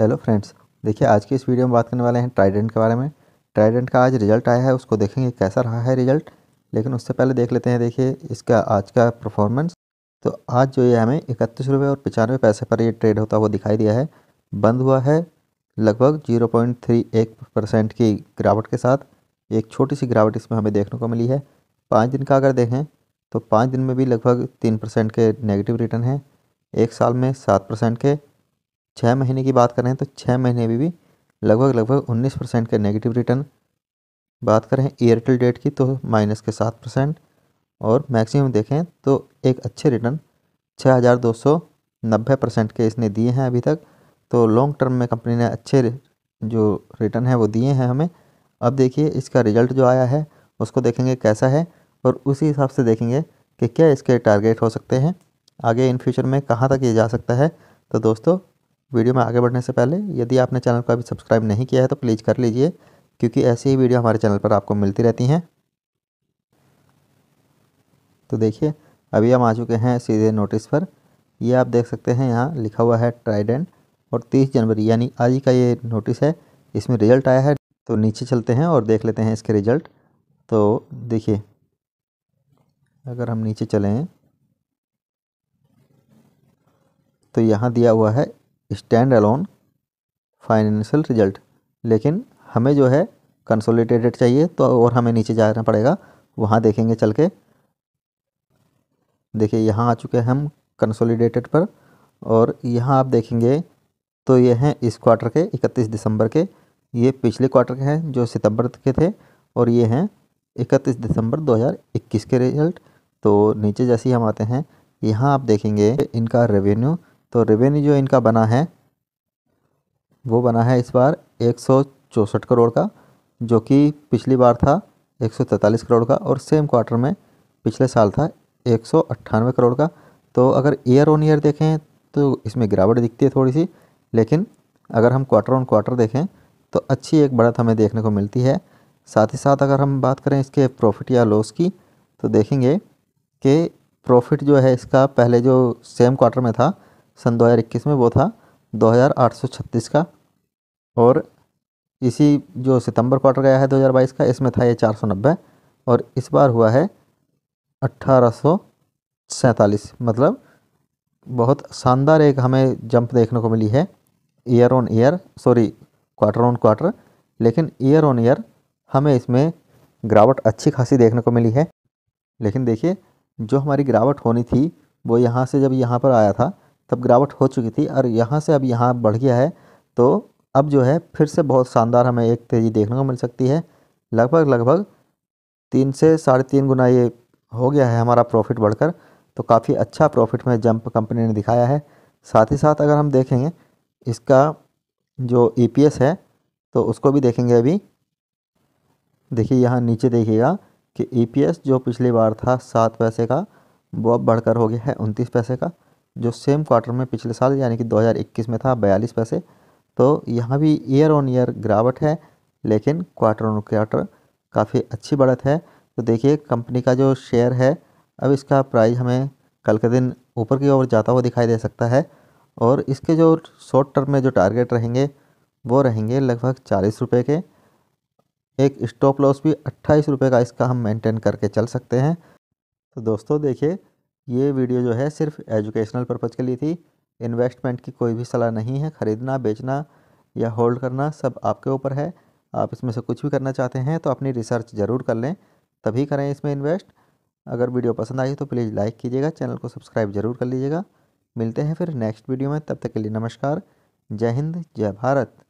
hello friends देखिए आज की इस वीडियो में बात करने वाले हैं ट्राइडेंट के बारे में ट्राइडेंट का आज रिजल्ट आया है उसको देखेंगे कैसा रहा है रिजल्ट लेकिन उससे पहले देख लेते हैं देखिए इसका आज का परफॉर्मेंस तो आज जो ये हमें इकतीस रुपये और पचानवे पैसे पर ये ट्रेड होता हुआ दिखाई दिया है बंद हुआ है लगभग जीरो पॉइंट थ्री परसेंट की गिरावट के साथ एक छोटी सी गिरावट इसमें हमें देखने को मिली है पाँच दिन का अगर देखें तो पाँच दिन में भी लगभग तीन परसेंट के नेगेटिव रिटर्न हैं एक साल में सात परसेंट के छः महीने की बात करें तो छः महीने में भी लगभग लगभग उन्नीस परसेंट के नेगेटिव रिटर्न बात करें एयरटेल डेट की तो माइनस के सात परसेंट और मैक्सिमम देखें तो एक अच्छे रिटर्न छः हज़ार दो सौ नब्बे परसेंट के इसने दिए हैं अभी तक तो लॉन्ग टर्म में कंपनी ने अच्छे जो रिटर्न है वो दिए हैं हमें अब देखिए इसका रिजल्ट जो आया है उसको देखेंगे कैसा है और उसी हिसाब से देखेंगे कि क्या इसके टारगेट हो सकते हैं आगे इन फ्यूचर में कहाँ तक ये जा सकता है तो दोस्तों वीडियो में आगे बढ़ने से पहले यदि आपने चैनल को अभी सब्सक्राइब नहीं किया है तो प्लीज़ कर लीजिए क्योंकि ऐसी ही वीडियो हमारे चैनल पर आपको मिलती रहती हैं तो देखिए अभी हम आ चुके हैं सीधे नोटिस पर ये आप देख सकते हैं यहाँ लिखा हुआ है ट्राइडेंट और तीस जनवरी यानी आज का ये नोटिस है इसमें रिजल्ट आया है तो नीचे चलते हैं और देख लेते हैं इसके रिजल्ट तो देखिए अगर हम नीचे चलें तो यहाँ दिया हुआ है स्टैंड अलोन फाइनेंशियल रिजल्ट लेकिन हमें जो है कंसोलिडेटेड चाहिए तो और हमें नीचे जाना पड़ेगा वहाँ देखेंगे चल के देखिए यहाँ आ चुके हैं हम कंसोलिडेटेड पर और यहाँ आप देखेंगे तो ये हैं इस क्वार्टर के 31 दिसंबर के ये पिछले क्वार्टर के हैं जो सितंबर के थे और ये हैं 31 दिसंबर 2021 के रिजल्ट तो नीचे जैसे ही हम आते हैं यहाँ आप देखेंगे इनका रेवेन्यू तो रेवेन्यू जो इनका बना है वो बना है इस बार एक करोड़ का जो कि पिछली बार था एक करोड़ का और सेम क्वार्टर में पिछले साल था एक करोड़ का तो अगर ईयर ऑन ईयर देखें तो इसमें गिरावट दिखती है थोड़ी सी लेकिन अगर हम क्वार्टर ऑन क्वार्टर देखें तो अच्छी एक बढ़त हमें देखने को मिलती है साथ ही साथ अगर हम बात करें इसके प्रॉफिट या लॉस की तो देखेंगे कि प्रॉफिट जो है इसका पहले जो सेम क्वार्टर में था सन 2021 में वो था 2836 का और इसी जो सितंबर क्वार्टर गया है 2022 का इसमें था ये 490 और इस बार हुआ है अट्ठारह मतलब बहुत शानदार एक हमें जंप देखने को मिली है year on year sorry quarter on quarter लेकिन ईयर ऑन ईयर हमें इसमें गिरावट अच्छी खासी देखने को मिली है लेकिन देखिए जो हमारी गिरावट होनी थी वो यहाँ से जब यहाँ पर आया था तब गिरावट हो चुकी थी और यहाँ से अब यहाँ बढ़ गया है तो अब जो है फिर से बहुत शानदार हमें एक तेज़ी देखने को मिल सकती है लगभग लगभग तीन से साढ़े तीन गुना ये हो गया है हमारा प्रॉफिट बढ़कर तो काफ़ी अच्छा प्रॉफिट में जंप कंपनी ने दिखाया है साथ ही साथ अगर हम देखेंगे इसका जो ई e है तो उसको भी देखेंगे अभी देखिए यहाँ नीचे देखिएगा कि ई e जो पिछली बार था सात पैसे का वो अब बढ़कर हो गया है उनतीस पैसे का जो सेम क्वार्टर में पिछले साल यानी कि 2021 में था बयालीस पैसे तो यहाँ भी ईयर ऑन ईयर गिरावट है लेकिन क्वार्टर ऑन क्वार्टर काफ़ी अच्छी बढ़त है तो देखिए कंपनी का जो शेयर है अब इसका प्राइस हमें कल के दिन ऊपर की ओर जाता हुआ दिखाई दे सकता है और इसके जो शॉर्ट टर्म में जो टारगेट रहेंगे वो रहेंगे लगभग चालीस रुपये के एक स्टॉप लॉस भी अट्ठाईस रुपये का इसका हम मेंटेन करके चल सकते हैं तो दोस्तों देखिए ये वीडियो जो है सिर्फ एजुकेशनल पर्पज़ के लिए थी इन्वेस्टमेंट की कोई भी सलाह नहीं है ख़रीदना बेचना या होल्ड करना सब आपके ऊपर है आप इसमें से कुछ भी करना चाहते हैं तो अपनी रिसर्च ज़रूर कर लें तभी करें इसमें इन्वेस्ट अगर वीडियो पसंद आई तो प्लीज़ लाइक कीजिएगा चैनल को सब्सक्राइब ज़रूर कर लीजिएगा मिलते हैं फिर नेक्स्ट वीडियो में तब तक के लिए नमस्कार जय हिंद जय भारत